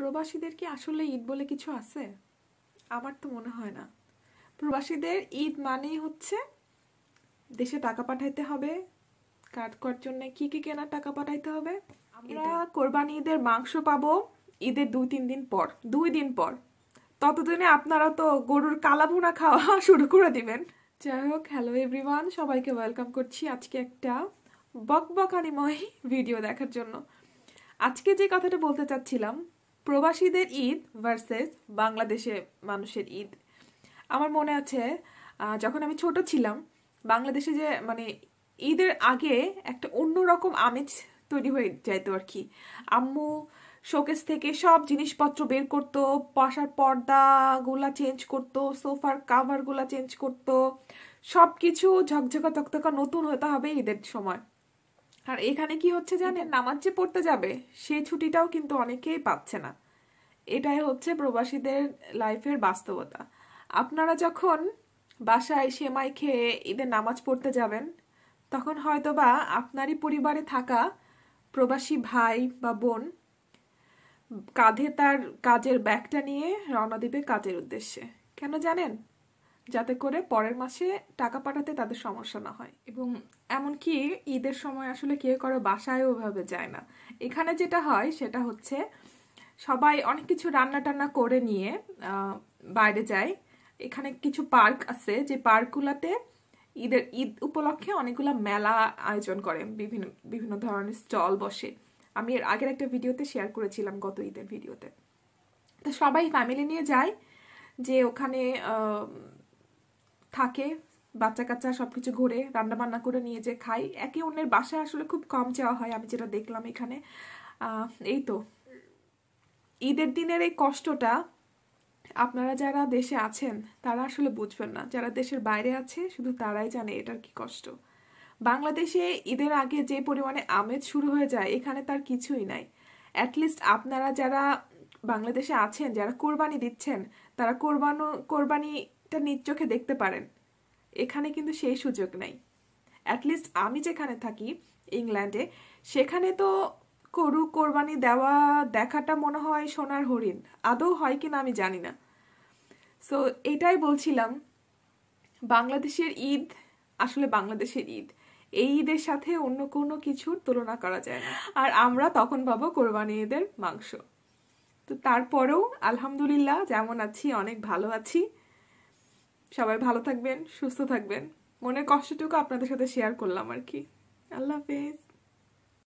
প্রবাসীদের কি আসলে ঈদ বলে কিছু আছে আমার তো মনে হয় না প্রবাসীদের ঈদ মানেই হচ্ছে দেশে টাকা পাঠাইতে হবে কাজ করার জন্য কি কি কেনার টাকা পাঠাইতে হবে আমরা কোরবানি ঈদের মাংস পাবো ঈদের দুই তিন দিন পর দুই দিন পর ততদিনে আপনারা তো গরুর কালাভুনা খাওয়া শুরু করে দিবেন যাই হোক হ্যালো এভরিওয়ান সবাইকে ওয়েলকাম করছি আজকে একটা বকবকানিময় ভিডিও দেখার জন্য আজকে যে কথাটা বলতে চাচ্ছিলাম প্রবাসীদের ঈদ ভার্সেস বাংলাদেশে মানুষের ঈদ আমার মনে আছে যখন আমি ছোট ছিলাম বাংলাদেশে যে মানে ঈদের আগে একটা অন্যরকম আমেজ তৈরি হয়ে যেত আর কি আম্মু শোকেস থেকে সব জিনিসপত্র বের করতো পাশার পর্দাগুলা চেঞ্জ করতো সোফার কাভারগুলা চেঞ্জ করতো সব কিছু ঝকঝকা তকতকা নতুন হতে হবে ঈদের সময় আর এখানে কি হচ্ছে জানেন নামাজ যে পড়তে যাবে সেই ছুটিটাও কিন্তু অনেকেই পাচ্ছে না এটাই হচ্ছে প্রবাসীদের লাইফের বাস্তবতা আপনারা যখন বাসায় সেমাই খেয়ে ঈদের নামাজ পড়তে যাবেন তখন হয়তোবা আপনারই পরিবারে থাকা প্রবাসী ভাই বা বোন কাঁধে তার কাজের ব্যাগটা নিয়ে রওনা দিবে কাজের উদ্দেশ্যে কেন জানেন যাতে করে পরের মাসে টাকা পাঠাতে তাদের সমস্যা না হয় এবং এমনকি ঈদের সময় আসলে কেউ কারো বাসায় ওভাবে যায় না এখানে যেটা হয় সেটা হচ্ছে সবাই অনেক কিছু রান্না টান্না করে নিয়ে বাইরে যায় এখানে কিছু পার্ক আছে যে পার্কগুলোতে ঈদের ঈদ উপলক্ষে অনেকগুলো মেলা আয়োজন করে বিভিন্ন বিভিন্ন ধরনের স্টল বসে আমি এর আগের একটা ভিডিওতে শেয়ার করেছিলাম গত ঈদের ভিডিওতে তো সবাই ফ্যামিলি নিয়ে যায় যে ওখানে থাকে বাচ্চা কাচ্চা সবকিছু ঘুরে রান্না বান্না করে নিয়ে যে খাই একে অন্যের বাসায় আসলে খুব কম চাওয়া হয় আমি যেটা দেখলাম এখানে এই তো ঈদের দিনের এই কষ্টটা আপনারা যারা দেশে আছেন তারা আসলে বুঝবেন না যারা দেশের বাইরে আছে শুধু তারাই জানে এটার কি কষ্ট বাংলাদেশে ঈদের আগে যে পরিমাণে আমেজ শুরু হয়ে যায় এখানে তার কিছুই নাই অ্যাটলিস্ট আপনারা যারা বাংলাদেশে আছেন যারা কোরবানি দিচ্ছেন তারা কোরবানো কোরবানি একটা নিজ চোখে দেখতে পারেন এখানে কিন্তু সেই সুযোগ নাই অ্যাটলিস্ট আমি যেখানে থাকি ইংল্যান্ডে সেখানে তো করু কোরবানি দেওয়া দেখাটা মনে হয় সোনার হরিণ আদৌ হয় কিনা আমি জানি না সো এটাই বলছিলাম বাংলাদেশের ঈদ আসলে বাংলাদেশের ঈদ এই ঈদের সাথে অন্য কোনো কিছুর তুলনা করা যায় না আর আমরা তখন পাবো কোরবানি ঈদের মাংস তো তারপরেও আলহামদুলিল্লাহ যেমন আছি অনেক ভালো আছি সবাই ভালো থাকবেন সুস্থ থাকবেন মনের কষ্টটুকু আপনাদের সাথে শেয়ার করলাম আর কি আল্লাহ হাফেজ